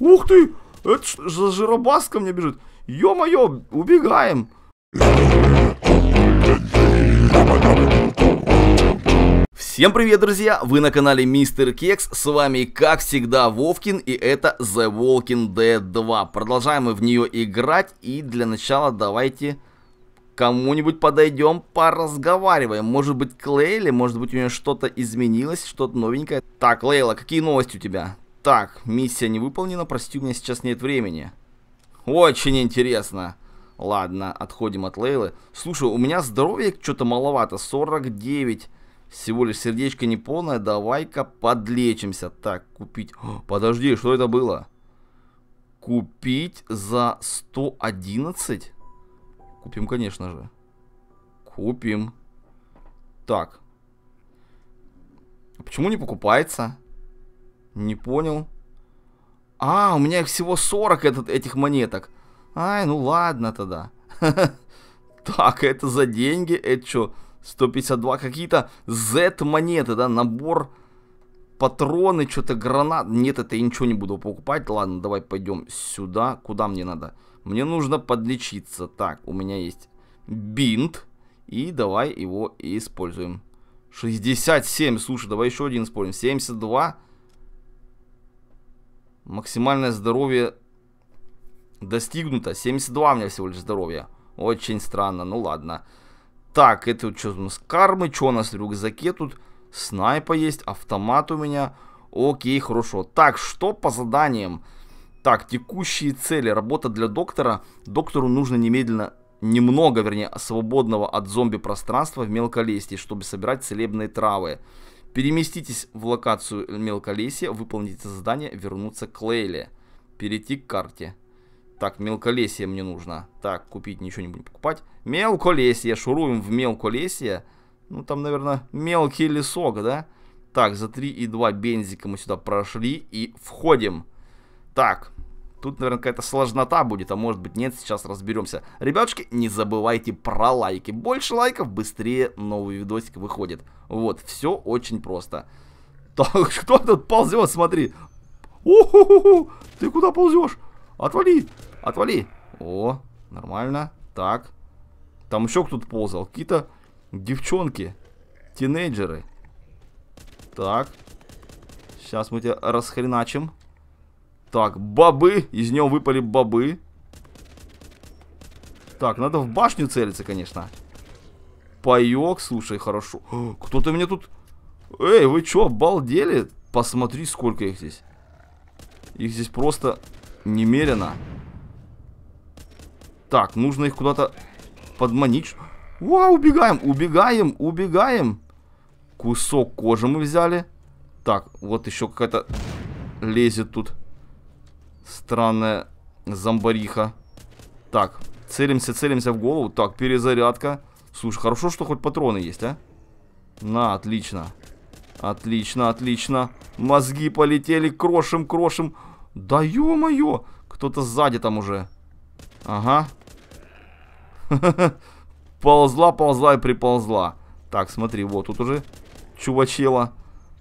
Ух ты! Это за жиробас ко мне бежит. Ё-моё, убегаем. Всем привет, друзья! Вы на канале Мистер Кекс, с вами, как всегда, Вовкин, и это The Walking Dead 2. Продолжаем мы в нее играть, и для начала давайте кому-нибудь подойдем, поразговариваем. Может быть, к может быть, у нее что-то изменилось, что-то новенькое. Так, Лейла, какие новости у тебя? Так, миссия не выполнена, прости, у меня сейчас нет времени. Очень интересно. Ладно, отходим от Лейлы. Слушай, у меня здоровье что-то маловато, 49. Всего лишь сердечко неполное, давай-ка подлечимся. Так, купить... О, подожди, что это было? Купить за 111? Купим, конечно же. Купим. Так. Почему не покупается? Не понял. А, у меня их всего 40 этот, этих монеток. Ай, ну ладно тогда. Так, это за деньги, это что, 152 какие-то Z-монеты, да, набор патроны, что-то гранат. Нет, это я ничего не буду покупать. Ладно, давай пойдем сюда. Куда мне надо? Мне нужно подлечиться. Так, у меня есть бинт. И давай его используем. 67, слушай, давай еще один используем. 72. 72. Максимальное здоровье достигнуто. 72 у меня всего лишь здоровье Очень странно, ну ладно. Так, это что у нас кармы, что у нас в рюкзаке тут? Снайпа есть, автомат у меня. Окей, хорошо. Так, что по заданиям? Так, текущие цели. Работа для доктора. Доктору нужно немедленно, немного, вернее, свободного от зомби пространства в мелколесье, чтобы собирать целебные травы. Переместитесь в локацию Мелколесия, выполните задание, вернуться к Лейле. Перейти к карте. Так, Мелколесия мне нужно. Так, купить ничего не будем покупать. Мелколесия, шуруем в Мелколесия. Ну, там, наверное, мелкий лесок, да? Так, за 3 и 2 бензика мы сюда прошли и входим. Так, Тут, наверное, какая-то сложнота будет, а может быть нет, сейчас разберемся. Ребятушки, не забывайте про лайки. Больше лайков, быстрее новый видосик выходит. Вот, все очень просто. Так, кто тут ползет, смотри. уху ты куда ползешь? Отвали, отвали. О, нормально, так. Там еще кто-то ползал, какие-то девчонки, тинейджеры. Так, сейчас мы тебя расхреначим. Так, бобы. Из него выпали бобы. Так, надо в башню целиться, конечно. Паек, слушай, хорошо. Кто-то меня тут... Эй, вы чё, обалдели? Посмотри, сколько их здесь. Их здесь просто немерено. Так, нужно их куда-то подманить. Вау, убегаем, убегаем, убегаем. Кусок кожи мы взяли. Так, вот еще какая-то лезет тут. Странная зомбариха. Так, целимся, целимся в голову. Так, перезарядка. Слушай, хорошо, что хоть патроны есть, а? На, отлично. Отлично, отлично. Мозги полетели, крошим, крошим. Да ё-моё! Кто-то сзади там уже. Ага. ползла, ползла и приползла. Так, смотри, вот тут уже чувачела.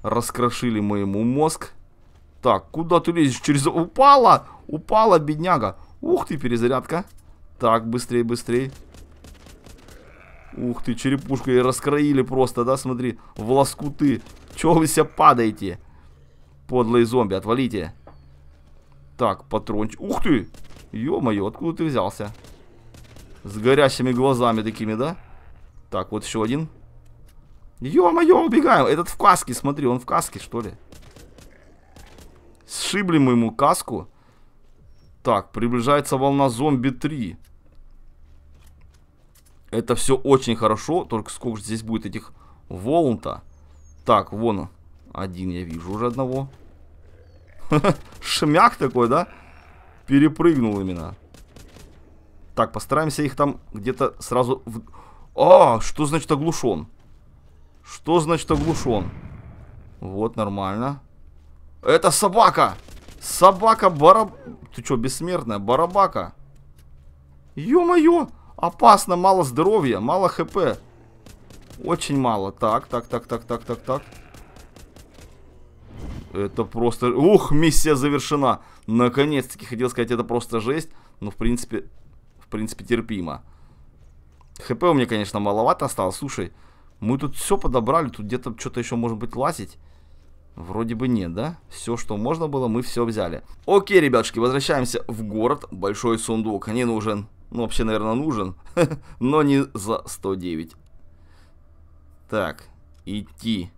Раскрошили моему мозг. Так, куда ты лезешь? Через... Упала! Упала, бедняга! Ух ты, перезарядка! Так, быстрее, быстрее. Ух ты, черепушкой раскроили просто, да, смотри, в лоскуты. Чего вы себя падаете? Подлые зомби, отвалите. Так, патрончик. Ух ты! Ё-моё, откуда ты взялся? С горящими глазами такими, да? Так, вот еще один. Ё-моё, убегаем! Этот в каске, смотри, он в каске, что ли? Сшибли мы ему каску. Так, приближается волна зомби 3. Это все очень хорошо. Только сколько же здесь будет этих волн-то? Так, вон один я вижу уже одного. Шмяк такой, да? Перепрыгнул именно. Так, постараемся их там где-то сразу... В... А, что значит оглушен? Что значит оглушен? Вот, нормально. Нормально. Это собака! Собака бараб... Ты что, бессмертная? Барабака. Ё-моё! Опасно, мало здоровья, мало хп. Очень мало. Так, так, так, так, так, так, так. Это просто... Ух, миссия завершена. Наконец-таки, хотел сказать, это просто жесть. Но, в принципе, в принципе, терпимо. ХП у меня, конечно, маловато осталось. Слушай, мы тут все подобрали. Тут где-то что-то еще может быть лазить. Вроде бы нет, да? Все, что можно было, мы все взяли. Окей, ребятушки, возвращаемся в город. Большой сундук, не нужен. Ну, вообще, наверное, нужен. Но не за 109. Так, идти.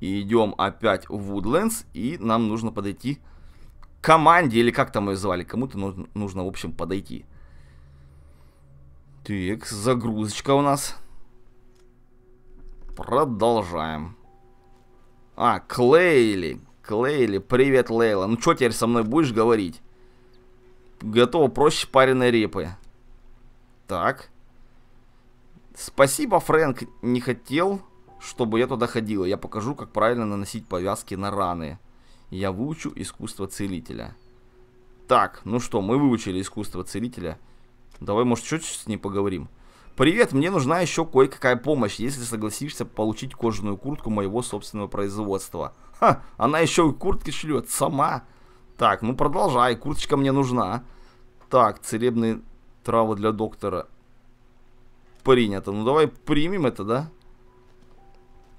Идем опять в Woodlands. И нам нужно подойти к команде, или как там ее звали. Кому-то нужно, в общем, подойти. Так, загрузочка у нас. Продолжаем. А, Клейли. Клейли, привет, Лейла. Ну что теперь со мной будешь говорить? Готово проще пареной репы. Так. Спасибо, Фрэнк. Не хотел, чтобы я туда ходила. Я покажу, как правильно наносить повязки на раны. Я выучу искусство целителя. Так, ну что, мы выучили искусство целителя. Давай, может, чуть с ней поговорим? «Привет, мне нужна еще кое-какая помощь, если согласишься получить кожаную куртку моего собственного производства». «Ха, она еще и куртки шлет, сама!» «Так, ну продолжай, курточка мне нужна». «Так, целебные травы для доктора». «Принято, ну давай примем это, да?»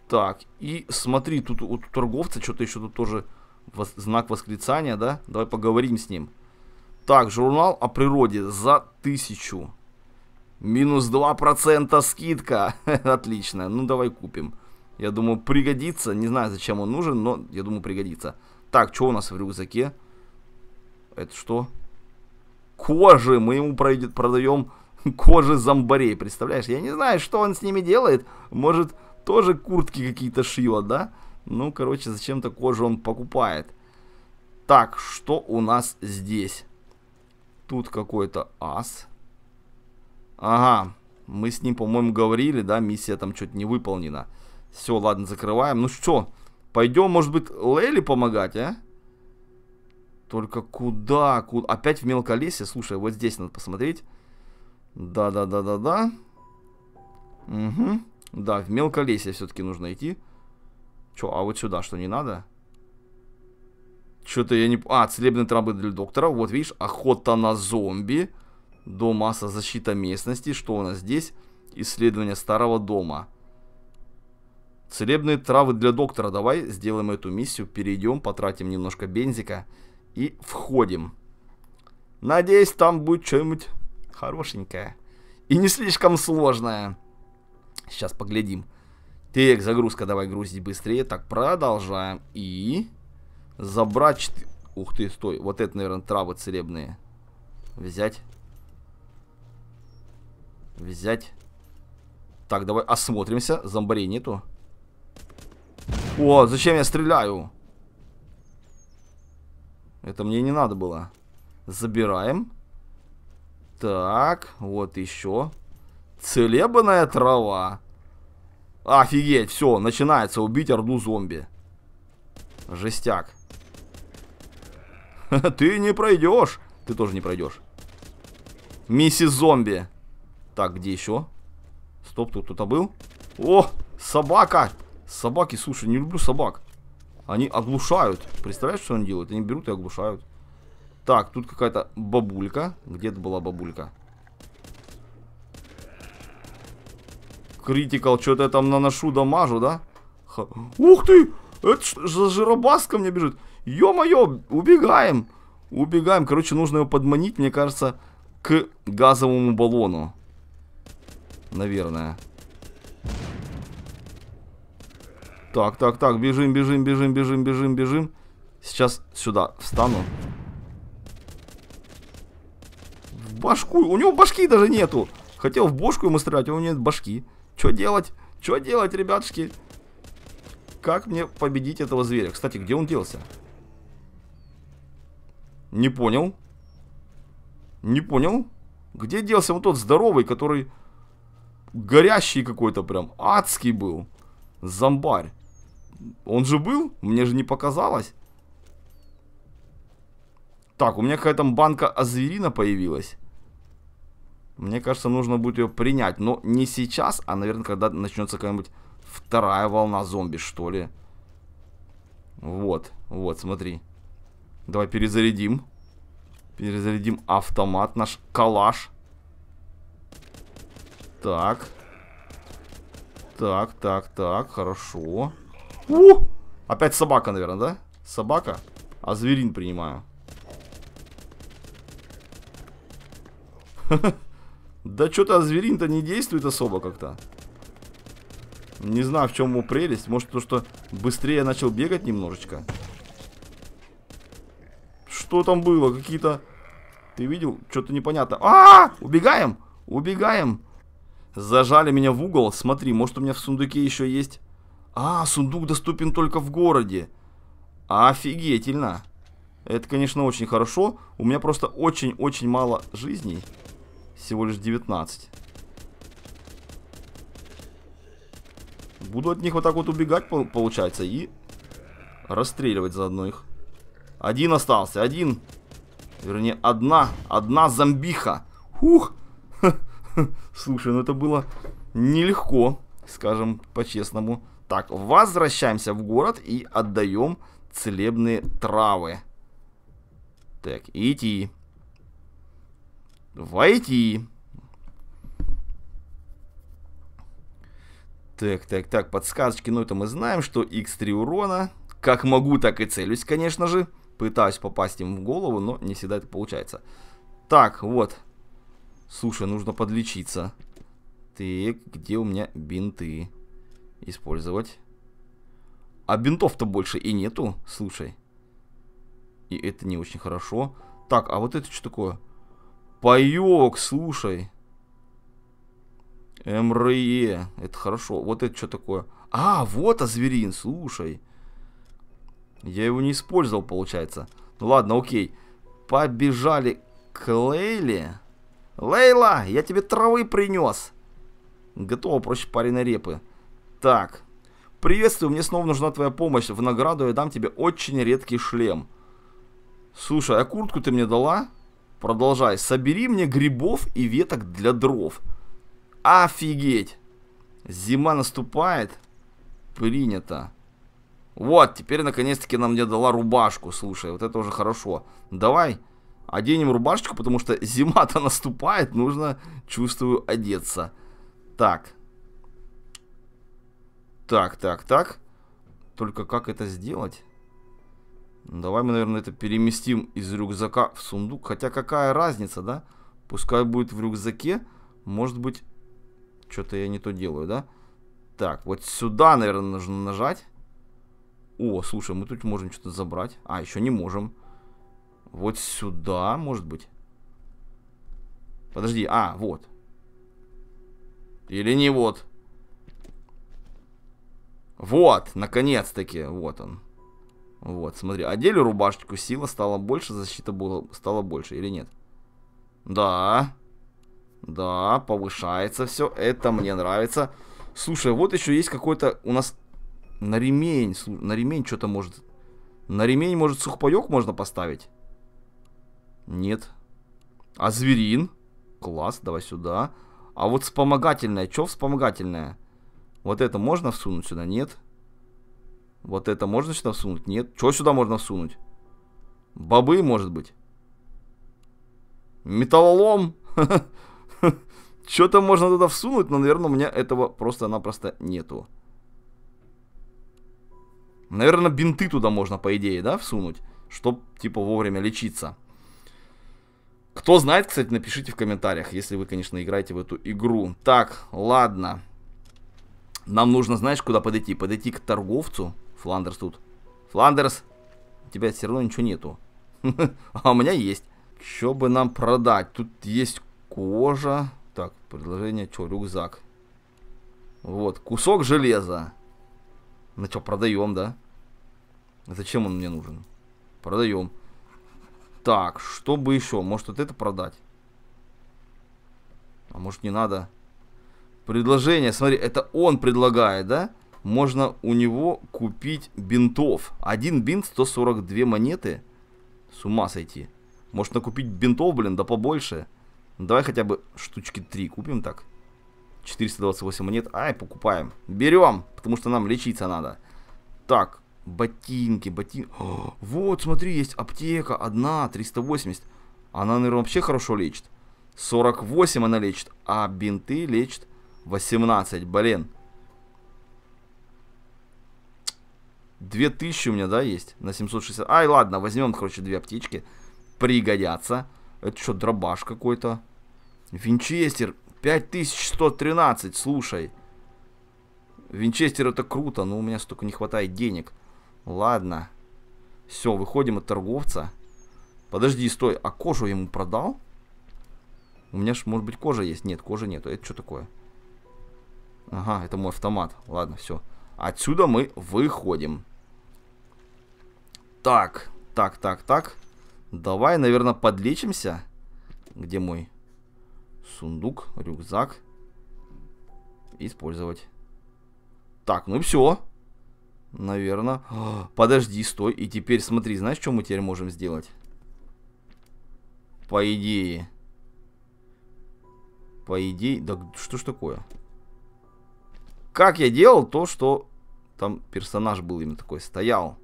Так, и смотри, тут у торговца что-то еще тут тоже вос знак восклицания, да? Давай поговорим с ним. Так, журнал о природе за тысячу. Минус 2% скидка. Отлично. Ну, давай купим. Я думаю, пригодится. Не знаю, зачем он нужен, но я думаю, пригодится. Так, что у нас в рюкзаке? Это что? Кожи. Мы ему пройдет, продаем кожи зомбарей, представляешь? Я не знаю, что он с ними делает. Может, тоже куртки какие-то шьет, да? Ну, короче, зачем-то кожу он покупает. Так, что у нас здесь? Тут какой-то ас. Ага, мы с ним, по-моему, говорили, да, миссия там что-то не выполнена. Все, ладно, закрываем. Ну что, пойдем, может быть, Лейли помогать, а? Только куда? куда? Опять в мелколесье? Слушай, вот здесь надо посмотреть. Да-да-да-да-да. Угу. Да, в мелколесье все-таки нужно идти. Че, а вот сюда что, не надо? Что-то я не... А, целебные травы для доктора. Вот, видишь, охота на зомби. Зомби. До масса защита местности. Что у нас здесь? Исследование старого дома. Целебные травы для доктора. Давай сделаем эту миссию. Перейдем, потратим немножко бензика. И входим. Надеюсь, там будет что-нибудь хорошенькое. И не слишком сложное. Сейчас поглядим. Так, загрузка, давай грузить быстрее. Так, продолжаем. И... Забрать... Ух ты, стой. Вот это, наверное, травы целебные. Взять. Взять. Так, давай осмотримся. Зомбарей нету. О, зачем я стреляю? Это мне не надо было. Забираем. Так, вот еще. Целебная трава. Офигеть, все, начинается убить орду зомби. Жестяк. Ты не пройдешь. Ты тоже не пройдешь. Миссис зомби. Так, где еще? Стоп, тут кто-то был? О, собака! Собаки, слушай, не люблю собак. Они оглушают. Представляешь, что они делают? Они берут и оглушают. Так, тут какая-то бабулька. Где-то была бабулька. Критикал, что-то я там наношу, дамажу, да? Ха. Ух ты! Это за жиробаска мне бежит. Ё-моё, убегаем. Убегаем. Короче, нужно его подманить, мне кажется, к газовому баллону наверное. Так, так, так, бежим, бежим, бежим, бежим, бежим, бежим. Сейчас сюда встану. В башку. У него башки даже нету. Хотел в бошку ему стрелять, а у него нет башки. Что делать? Что делать, ребятушки? Как мне победить этого зверя? Кстати, где он делся? Не понял. Не понял. Где делся вот тот здоровый, который горящий какой-то прям, адский был. Зомбарь. Он же был? Мне же не показалось. Так, у меня какая-то банка азверина появилась. Мне кажется, нужно будет ее принять. Но не сейчас, а, наверное, когда начнется какая-нибудь вторая волна зомби, что ли. Вот, вот, смотри. Давай перезарядим. Перезарядим автомат, наш калаш. Так. Так, так, так, хорошо. У! Опять собака, наверное, да? Собака? А зверин принимаю. Да что-то зверин-то не действует особо как-то. Не знаю, в чем его прелесть. Может, то, что быстрее начал бегать немножечко. Что там было? Какие-то... Ты видел? Что-то непонятно. А, -а, а Убегаем! Убегаем! Зажали меня в угол. Смотри, может у меня в сундуке еще есть... А, сундук доступен только в городе. Офигительно. Это, конечно, очень хорошо. У меня просто очень-очень мало жизней. Всего лишь 19. Буду от них вот так вот убегать, получается, и расстреливать заодно их. Один остался, один. Вернее, одна, одна зомбиха. Ух, Слушай, ну это было нелегко, скажем по-честному. Так, возвращаемся в город и отдаем целебные травы. Так, идти. Войти. Так, так, так, подсказочки, ну это мы знаем, что x3 урона. Как могу, так и целюсь, конечно же. Пытаюсь попасть им в голову, но не всегда это получается. Так, вот. Слушай, нужно подлечиться. Так, где у меня бинты? Использовать. А бинтов-то больше и нету, слушай. И это не очень хорошо. Так, а вот это что такое? Паёк, слушай. МРЕ, это хорошо. Вот это что такое? А, вот а зверин, слушай. Я его не использовал, получается. Ну ладно, окей. Побежали к Лейле. «Лейла, я тебе травы принес!» Готово проще пареной репы. «Так, приветствую, мне снова нужна твоя помощь. В награду я дам тебе очень редкий шлем». «Слушай, а куртку ты мне дала?» «Продолжай. Собери мне грибов и веток для дров». «Офигеть!» «Зима наступает?» «Принято». Вот, теперь наконец-таки нам мне дала рубашку. Слушай, вот это уже хорошо. Давай Оденем рубашечку, потому что зима-то наступает, нужно, чувствую, одеться. Так. Так, так, так. Только как это сделать? Ну, давай мы, наверное, это переместим из рюкзака в сундук. Хотя какая разница, да? Пускай будет в рюкзаке. Может быть, что-то я не то делаю, да? Так, вот сюда, наверное, нужно нажать. О, слушай, мы тут можем что-то забрать. А, еще не можем. Вот сюда, может быть. Подожди, а, вот. Или не вот. Вот, наконец-таки, вот он. Вот, смотри, одели рубашечку, сила стала больше, защита была, стала больше, или нет? Да, да, повышается все, это мне нравится. Слушай, вот еще есть какой-то у нас на ремень, на ремень что-то может... На ремень, может, сухпайок можно поставить? Нет. А зверин? Класс, давай сюда. А вот вспомогательное, что вспомогательное? Вот это можно всунуть сюда? Нет. Вот это можно сюда всунуть? Нет. Что сюда можно всунуть? Бобы, может быть? Металлолом? Что-то можно туда всунуть, но, наверное, у меня этого просто-напросто нету. Наверное, бинты туда можно, по идее, да, всунуть? чтобы типа, вовремя лечиться. Кто знает, кстати, напишите в комментариях, если вы, конечно, играете в эту игру. Так, ладно. Нам нужно, знаешь, куда подойти? Подойти к торговцу. Фландерс тут. Фландерс, у тебя все равно ничего нету. А у меня есть. Что бы нам продать? Тут есть кожа. Так, предложение, что, рюкзак. Вот, кусок железа. Ну что, продаем, да? Зачем он мне нужен? Продаем. Так, что бы еще? Может вот это продать? А может не надо? Предложение, смотри, это он предлагает, да? Можно у него купить бинтов. Один бинт 142 монеты. С ума сойти. Может накупить бинтов, блин, да побольше. Ну, давай хотя бы штучки 3 купим так. 428 монет. Ай, покупаем. Берем, потому что нам лечиться надо. Так, Ботинки, ботинки. О, вот, смотри, есть аптека. Одна, 380. Она, наверное, вообще хорошо лечит. 48 она лечит. А бинты лечит 18. Блин. 2000 у меня, да, есть? На 760. Ай, ладно, возьмем, короче, две аптечки. Пригодятся. Это что, дробаш какой-то? Винчестер. 5113, слушай. Винчестер это круто, но у меня столько не хватает денег. Ладно. Все, выходим от торговца. Подожди, стой, а кожу ему продал? У меня ж, может быть, кожа есть. Нет, кожи нету. Это что такое? Ага, это мой автомат. Ладно, все. Отсюда мы выходим. Так, так, так, так. Давай, наверное, подлечимся. Где мой сундук, рюкзак? Использовать. Так, ну все. Наверное. Подожди, стой. И теперь смотри, знаешь, что мы теперь можем сделать? По идее. По идее... Да что ж такое? Как я делал то, что... Там персонаж был именно такой. Стоял.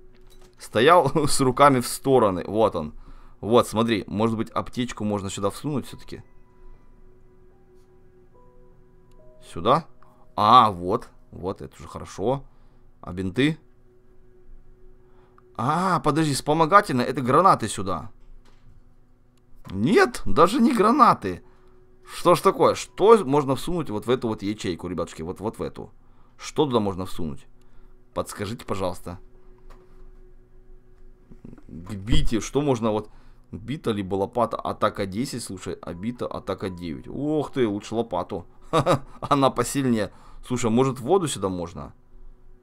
Стоял с руками в стороны. Вот он. Вот, смотри. Может быть, аптечку можно сюда всунуть все-таки? Сюда? А, вот. Вот, это уже хорошо. Хорошо. А бинты? А, подожди, вспомогательные, это гранаты сюда. Нет, даже не гранаты. Что ж такое? Что можно всунуть вот в эту вот ячейку, ребятушки? Вот, вот в эту. Что туда можно всунуть? Подскажите, пожалуйста. К бите, что можно вот... Бита либо лопата, атака 10, слушай, а бита атака 9. Ох ты, лучше лопату. Она посильнее. Слушай, а может воду сюда можно?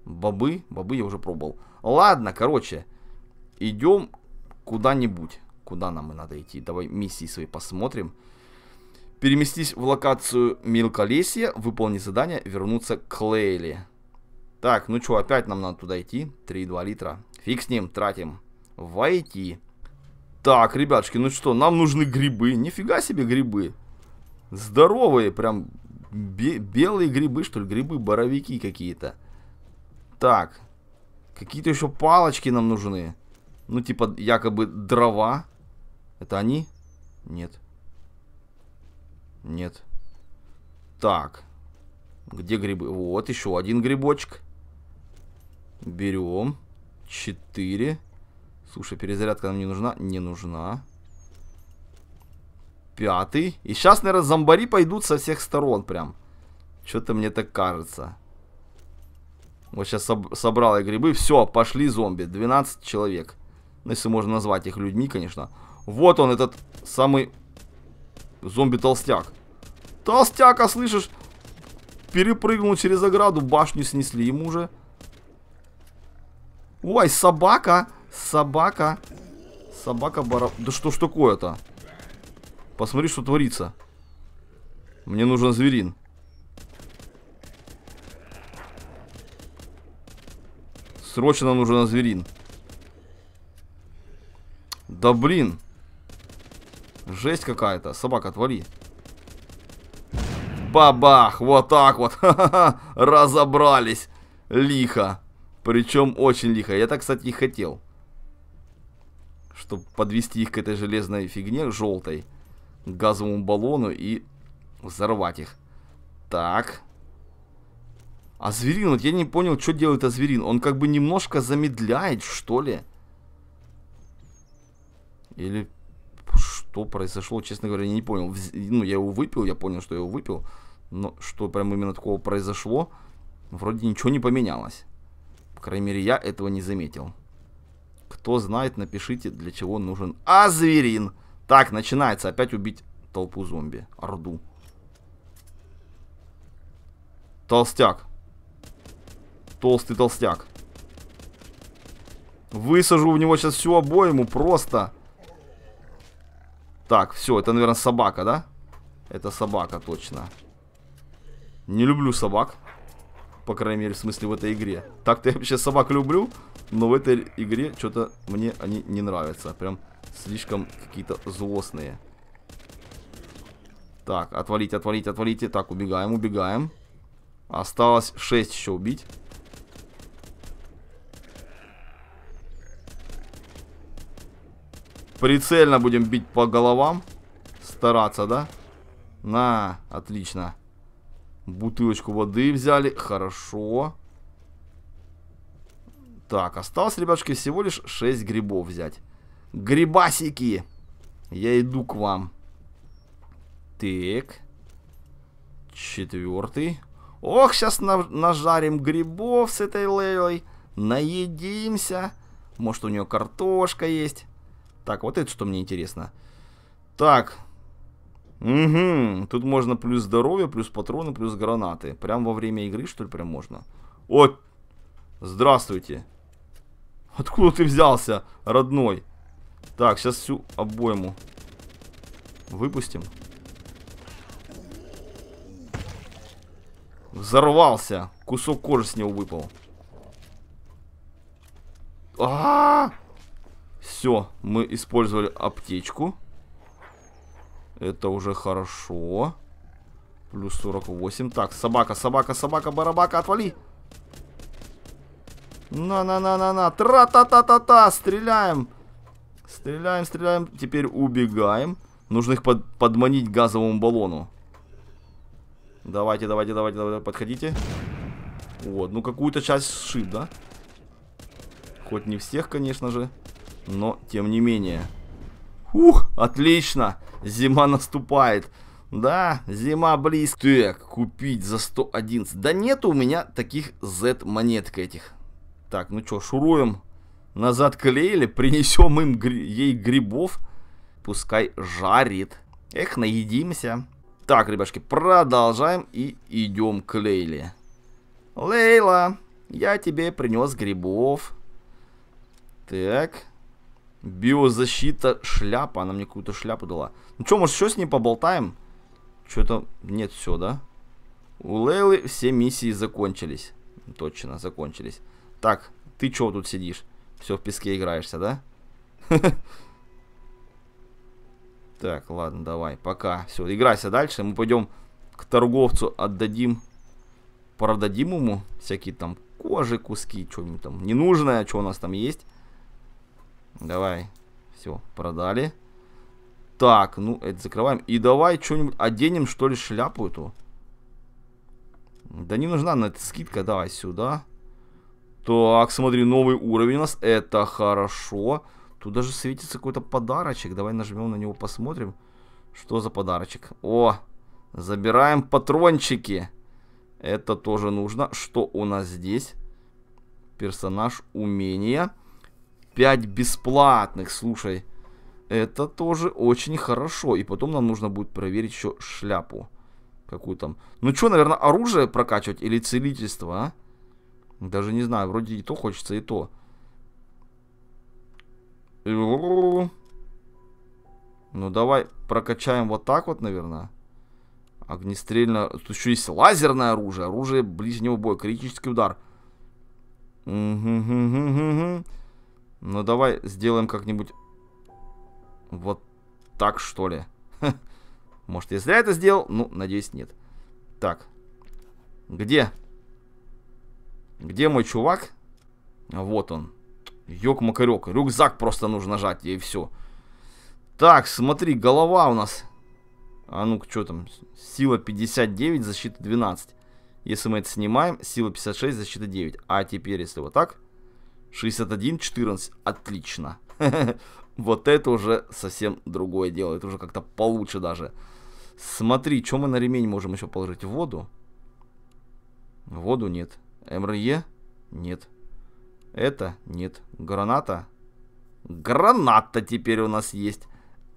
Бобы? Бобы я уже пробовал. Ладно, короче. Идем куда-нибудь. Куда нам и надо идти? Давай миссии свои посмотрим. Переместись в локацию Мелколесья, выполни задание, вернуться к Лейли. Так, ну что, опять нам надо туда идти. 3,2 литра. Фиг с ним, тратим. Войти. Так, ребятушки, ну что, нам нужны грибы. Нифига себе грибы. Здоровые, прям белые грибы, что ли? Грибы, боровики какие-то. Так. Какие-то еще палочки нам нужны. Ну, типа, якобы дрова. Это они? Нет. Нет. Так. Где грибы? Вот, еще один грибочек. Берем. Четыре. Слушай, перезарядка нам не нужна. Не нужна. Пятый. И сейчас, наверное, зомбари пойдут со всех сторон прям. Что-то мне так кажется. Вот сейчас соб собрал я грибы. Все, пошли зомби. 12 человек. Ну, если можно назвать их людьми, конечно. Вот он, этот самый зомби-толстяк. Толстяка, слышишь? Перепрыгнул через ограду, башню снесли ему уже. Ой, собака! Собака! Собака бара... Да что ж такое-то? Посмотри, что творится. Мне нужен зверин. Срочно нужен зверин. Да блин. Жесть какая-то. Собака, отвали. Бабах! Вот так вот. Разобрались. Лихо. Причем очень лихо. Я так, кстати, и хотел. Чтобы подвести их к этой железной фигне, желтой. Газовому баллону и взорвать их. Так. А Зверин, вот я не понял, что делает Азверин. Он как бы немножко замедляет, что ли? Или что произошло, честно говоря, я не понял. Ну, я его выпил, я понял, что я его выпил. Но что прям именно такого произошло, вроде ничего не поменялось. По крайней мере, я этого не заметил. Кто знает, напишите, для чего нужен Азверин. Так, начинается опять убить толпу зомби. Орду. Толстяк. Толстый толстяк. Высажу в него сейчас всю обойму просто. Так, все, это, наверное, собака, да? Это собака, точно. Не люблю собак. По крайней мере, в смысле, в этой игре. Так-то я вообще собак люблю, но в этой игре что-то мне они не нравятся. Прям слишком какие-то злостные. Так, отвалить, отвалить, отвалите. Так, убегаем, убегаем. Осталось 6 еще убить. Прицельно будем бить по головам. Стараться, да? На, отлично. Бутылочку воды взяли. Хорошо. Так, осталось, ребятушки, всего лишь 6 грибов взять. Грибасики! Я иду к вам. Так. Четвертый. Ох, сейчас на нажарим грибов с этой Лейлой. Наедимся. Может, у нее картошка есть. Так, вот это что мне интересно. Так. Угу. Тут можно плюс здоровье, плюс патроны, плюс гранаты. Прям во время игры, что ли, прям можно? О! Здравствуйте. Откуда ты взялся, родной? Так, сейчас всю обойму выпустим. Взорвался. Кусок кожи с него выпал. А, -а, -а! Все, мы использовали аптечку. Это уже хорошо. Плюс 48. Так, собака, собака, собака, барабака, отвали. На-на-на-на-на. Тра-та-та-та-та. Стреляем. Стреляем, стреляем. Теперь убегаем. Нужно их под подманить газовому баллону. Давайте, давайте, давайте, давайте, подходите. Вот, ну какую-то часть сшиб, да? Хоть не всех, конечно же. Но, тем не менее. Ух, отлично! Зима наступает. Да, зима близко. Так, купить за 111. Да нет у меня таких Z-монетка этих. Так, ну что, шуруем назад клеили, принесем им гри ей грибов. Пускай жарит. Эх, наедимся. Так, ребяшки, продолжаем и идем к Лейле. Лейла, я тебе принес грибов. Так, Биозащита, шляпа. Она мне какую-то шляпу дала. Ну что, может, что с ней поболтаем? Что-то нет все, да? У Лейлы все миссии закончились. Точно, закончились. Так, ты чего тут сидишь? Все в песке играешься, да? Так, ладно, давай, пока. Все, играйся дальше. Мы пойдем к торговцу, отдадим, продадим ему всякие там кожи, куски, что-нибудь там ненужное, что у нас там есть. Давай. Все, продали. Так, ну, это закрываем. И давай что-нибудь оденем, что ли, шляпу эту. Да не нужна на это скидка. Давай сюда. Так, смотри, новый уровень у нас. Это хорошо. Тут даже светится какой-то подарочек. Давай нажмем на него, посмотрим. Что за подарочек? О, забираем патрончики. Это тоже нужно. Что у нас здесь? Персонаж умения. 5 бесплатных, слушай. Это тоже очень хорошо. И потом нам нужно будет проверить еще шляпу. Какую там. Ну что, наверное, оружие прокачивать или целительство, а? Даже не знаю, вроде и то хочется, и то. Ну давай прокачаем вот так вот, наверное. Огнестрельное... Тут еще есть лазерное оружие. Оружие ближнего боя. Критический удар. Угу, угу, угу. Ну давай сделаем как-нибудь вот так, что ли. Может, я зря это сделал? Ну, надеюсь, нет. Так. Где? Где мой чувак? Вот он. Ёк-макарёк. Рюкзак просто нужно нажать, и все. Так, смотри, голова у нас. А ну-ка, что там? Сила 59, защита 12. Если мы это снимаем, сила 56, защита 9. А теперь, если вот так... 61-14, отлично. Вот это уже совсем другое дело, это уже как-то получше даже. Смотри, что мы на ремень можем еще положить? Воду? Воду нет. МРЕ? Нет. Это? Нет. Граната? Граната теперь у нас есть.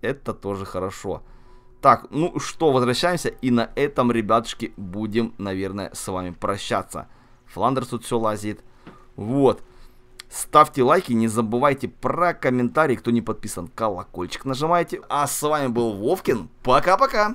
Это тоже хорошо. Так, ну что, возвращаемся. И на этом, ребятушки, будем, наверное, с вами прощаться. Фландерс тут все лазит. Вот. Ставьте лайки, не забывайте про комментарии, кто не подписан, колокольчик нажимайте. А с вами был Вовкин, пока-пока!